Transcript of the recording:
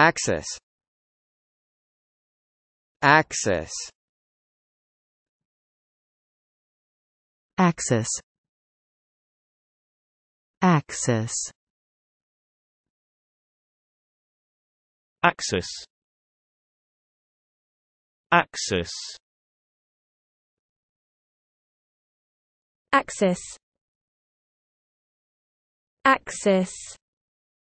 Axis Axis Axis Axis Axis Axis Axis Axis